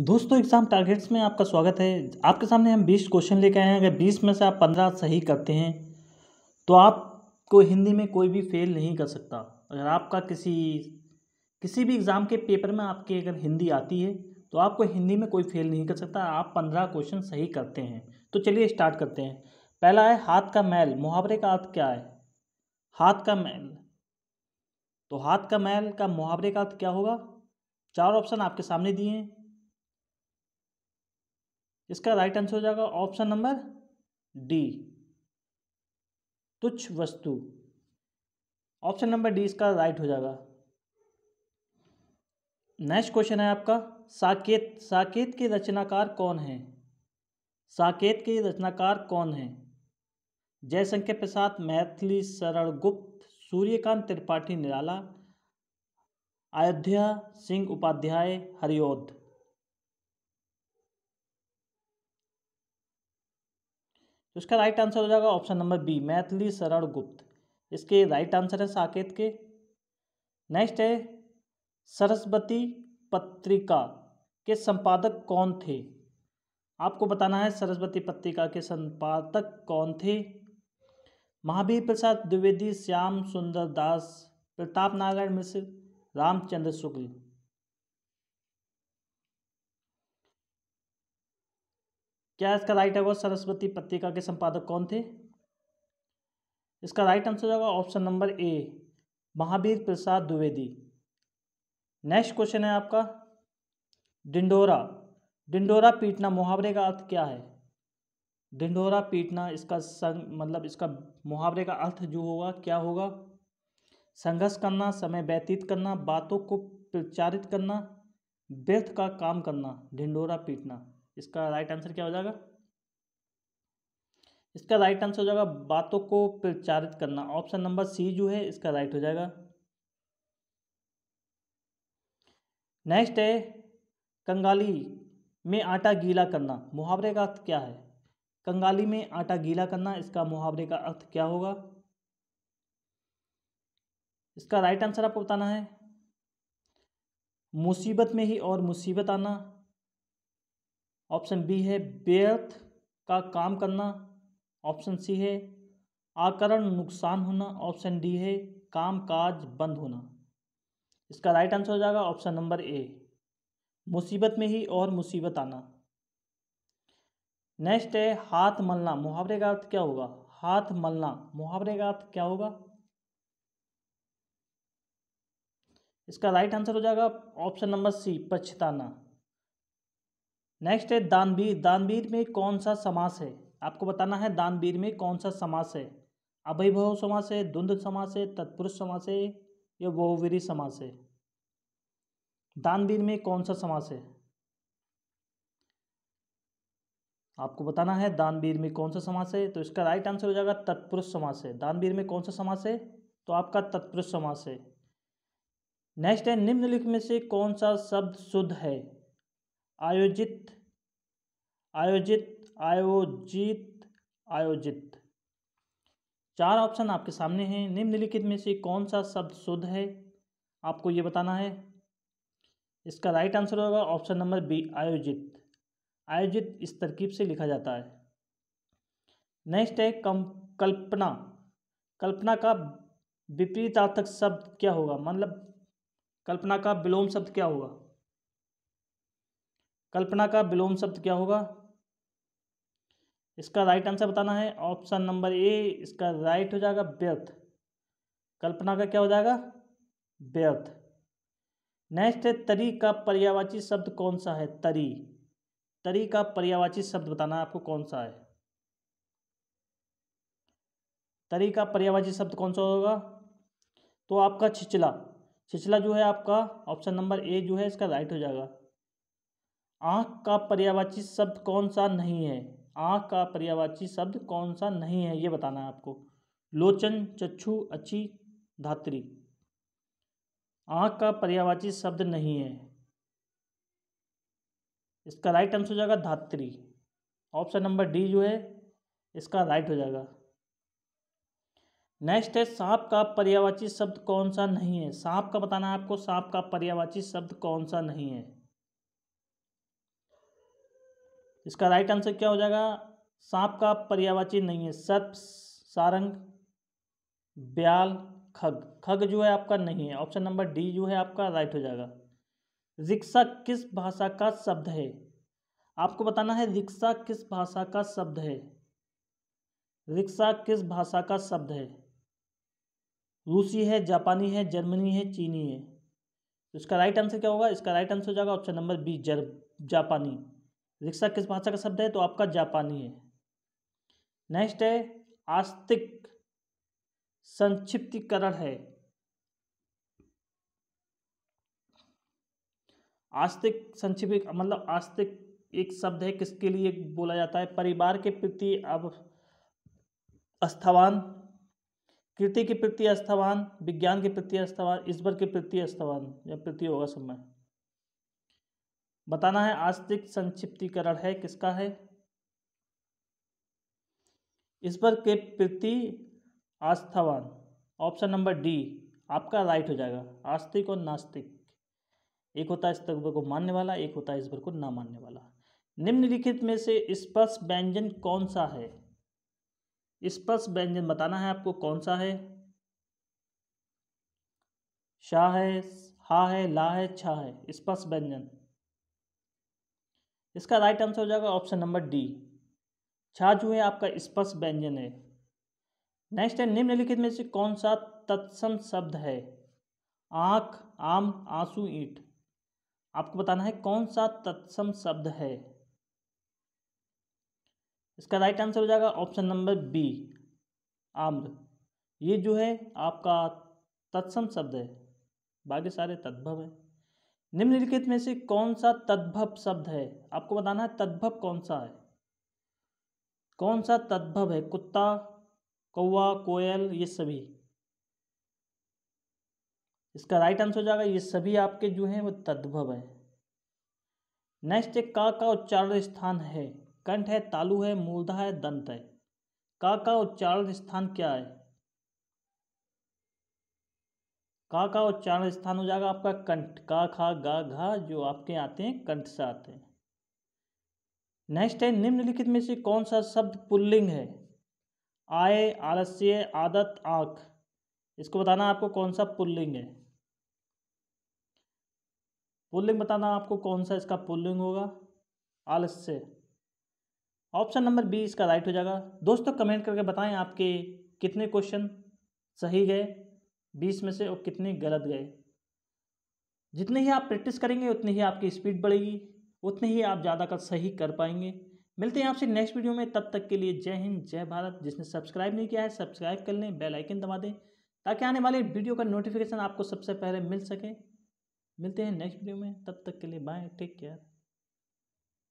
दोस्तों exam targets में आपका स्वागत है आपके सामने हम 20 क्वेश्चन लेके आए हैं अगर 20 में से आप 15 सही करते हैं तो आपको हिंदी में कोई भी फेल नहीं कर सकता अगर आपका किसी किसी भी एग्ज़ाम के पेपर में आपकी अगर हिंदी आती है तो आपको हिंदी में कोई फेल नहीं कर सकता आप पंद्रह क्वेश्चन सही करते हैं तो चलिए स्टार्ट करते हैं पहला है हाथ का मैल मुहावरे का अर्थ क्या है हाथ का मैल तो हाथ का मैल का मुहावरे का अर्थ क्या होगा चार ऑप्शन आपके सामने दिए हैं इसका राइट आंसर हो जाएगा ऑप्शन नंबर डी तुच्छ वस्तु ऑप्शन नंबर डी इसका राइट हो जाएगा नेक्स्ट क्वेश्चन है आपका साकेत साकेत के रचनाकार कौन हैं साकेत के रचनाकार कौन हैं जयशंकर प्रसाद मैथिली शरण गुप्त सूर्यकांत त्रिपाठी निराला अयोध्या सिंह उपाध्याय हरिओध तो इसका राइट आंसर हो जाएगा ऑप्शन नंबर बी मैथिली शरण गुप्त इसके राइट आंसर है साकेत के नेक्स्ट है सरस्वती पत्रिका के संपादक कौन थे आपको बताना है सरस्वती पत्रिका के संपादक कौन थे महावीर प्रसाद द्विवेदी श्याम सुंदर दास प्रताप नारायण मिश्र रामचंद्र शुक्ल क्या इसका राइट होगा सरस्वती पत्रिका के संपादक कौन थे इसका राइट आंसर होगा option number A Mahavir Prasad Dwivedi next question है आपका डिंडोरा डिंडोरा पीटना मुहावरे का अर्थ क्या है डिंडोरा पीटना इसका संग मतलब इसका मुहावरे का अर्थ जो होगा क्या होगा संघर्ष करना समय व्यतीत करना बातों को प्रचारित करना व्यर्थ का काम करना ढिंडोरा पीटना इसका राइट आंसर क्या हो जाएगा इसका राइट आंसर हो जाएगा बातों को प्रचारित करना ऑप्शन नंबर सी जो है इसका राइट हो जाएगा नेक्स्ट है कंगाली में आटा गीला करना मुहावरे का अर्थ क्या है कंगाली में आटा गीला करना इसका मुहावरे का अर्थ क्या होगा इसका राइट आंसर आपको बताना है मुसीबत में ही और मुसीबत आना ऑप्शन बी है व्यर्थ का काम करना ऑप्शन सी है आकरण नुकसान होना ऑप्शन डी है काम काज बंद होना इसका राइट आंसर हो जाएगा ऑप्शन नंबर ए मुसीबत में ही और मुसीबत आना नेक्स्ट है हाथ मलना मुहावरे का अर्थ क्या होगा हाथ मलना मुहावरे का अर्थ क्या होगा इसका राइट आंसर हो जाएगा ऑप्शन नंबर सी पछताना नेक्स्ट है दानवीर दानवीर में कौन सा समास है आपको बताना है दानवीर में कौन सा समास है अभिभव समास है द्वंद्व समास है तत्पुरुष समास है या बहुवीरी समास है दानवीर में कौन सा समास है आपको बताना है दानवीर में कौन सा समास है तो इसका राइट आंसर हो जाएगा तत्पुरुष समास है दानवीर में कौन सा समास है तो आपका तत्पुरुष समास है नेक्स्ट है निम्नलिखित में से कौन सा शब्द शुद्ध है आयोजित आयोजित आयोजित आयोजित चार ऑप्शन आपके सामने हैं निम्नलिखित में से कौन सा शब्द शुद्ध है आपको ये बताना है इसका राइट आंसर होगा ऑप्शन नंबर बी आयोजित आयोजित इस तरकीब से लिखा जाता है नेक्स्ट है कम कल्पना कल्पना का विपरीतार्थक शब्द क्या होगा मतलब कल्पना का विलोम शब्द क्या होगा कल्पना का विलोम शब्द क्या होगा इसका राइट आंसर बताना है ऑप्शन नंबर ए इसका राइट हो जाएगा व्यर्थ कल्पना का क्या हो जाएगा व्यर्थ नेक्स्ट है तरी का पर्यावाची शब्द कौन सा है तरी तरी का पर्यावाची शब्द बताना है आपको कौन सा है तरी का पर्यावाची शब्द कौन सा होगा तो आपका छिचला छिचला जो है आपका ऑप्शन नंबर ए जो है इसका राइट हो जाएगा आँख का पर्यावाची शब्द कौन सा नहीं है आँख का पर्यावाची शब्द कौन सा नहीं है ये बताना है आपको लोचन चक्षु अच्छी धात्री आँख का पर्यावाची शब्द नहीं है इसका राइट आंसर हो जाएगा धात्री ऑप्शन नंबर डी जो है इसका राइट हो जाएगा नेक्स्ट है सांप का पर्यावाची शब्द कौन सा नहीं है सांप का बताना है आपको सांप का पर्यावाची शब्द कौन सा नहीं है इसका राइट आंसर क्या हो जाएगा सांप का पर्यावाची नहीं है सर्प सारंग ब्याल खग खग जो है आपका नहीं है ऑप्शन नंबर डी जो है आपका राइट हो जाएगा रिक्शा किस भाषा का शब्द है आपको बताना है रिक्शा किस भाषा का शब्द है रिक्शा किस भाषा का शब्द है रूसी है जापानी है जर्मनी है चीनी है तो इसका राइट आंसर क्या होगा इसका राइट आंसर हो जाएगा ऑप्शन नंबर बी जर जापानी रिक्शा किस भाषा का शब्द है तो आपका जापानी है नेक्स्ट है आस्तिक संक्षिप्तीकरण है आस्तिक संक्षिप्त मतलब आस्तिक एक शब्द है किसके लिए बोला जाता है परिवार के प्रति अब अस्थावान कृति के प्रति अस्थावान विज्ञान के प्रति अस्थावान ईश्वर के प्रति अस्थावान या प्रति होगा समय बताना है आस्तिक संक्षिप्तीकरण है किसका है इस पर के प्रति आस्थावान ऑप्शन नंबर डी आपका राइट हो जाएगा आस्तिक और नास्तिक एक होता है स्तत्व को मानने वाला एक होता है इस पर को ना मानने वाला निम्नलिखित में से स्पर्श व्यंजन कौन सा है स्पर्श व्यंजन बताना है आपको कौन सा है शाह है हा है ला है छा है स्पर्श व्यंजन इसका राइट आंसर हो जाएगा ऑप्शन नंबर डी छा जो है आपका स्पर्श व्यंजन है नेक्स्ट है निम्नलिखित में से कौन सा तत्सम शब्द है आँख आम आंसू ईट आपको बताना है कौन सा तत्सम शब्द है इसका राइट आंसर हो जाएगा ऑप्शन नंबर बी आम्र ये जो है आपका तत्सम शब्द है बाकी सारे तद्भव है निम्नलिखित में से कौन सा तद्भव शब्द है आपको बताना है तद्भव कौन सा है कौन सा तद्भव है कुत्ता कौवा कोयल ये सभी इसका राइट आंसर हो जाएगा ये सभी आपके जो हैं वो तद्भव है नेक्स्ट एक का का उच्चारण स्थान है कंठ है तालु है मूलधा है दंत है का का उच्चारण स्थान क्या है का का उच्चारण स्थान हो जाएगा आपका कंठ का खा गा घा जो आपके आते हैं कंठ से आते हैं नेक्स्ट है निम्नलिखित में से कौन सा शब्द पुल्लिंग है आय आलस्य आदत आँख इसको बताना आपको कौन सा पुल्लिंग है पुल्लिंग बताना आपको कौन सा इसका पुल्लिंग होगा आलस्य ऑप्शन नंबर बी इसका राइट हो जाएगा दोस्तों कमेंट करके बताएं आपके कितने क्वेश्चन सही गए बीस में से और कितने गलत गए जितने ही आप प्रैक्टिस करेंगे उतनी ही आपकी स्पीड बढ़ेगी उतने ही आप ज़्यादा कर सही कर पाएंगे मिलते हैं आपसे नेक्स्ट वीडियो में तब तक के लिए जय हिंद जय भारत जिसने सब्सक्राइब नहीं किया है सब्सक्राइब कर लें बेल आइकन दबा दें ताकि आने वाले वीडियो का नोटिफिकेशन आपको सबसे पहले मिल सके मिलते हैं नेक्स्ट वीडियो में तब तक के लिए बाय टेक केयर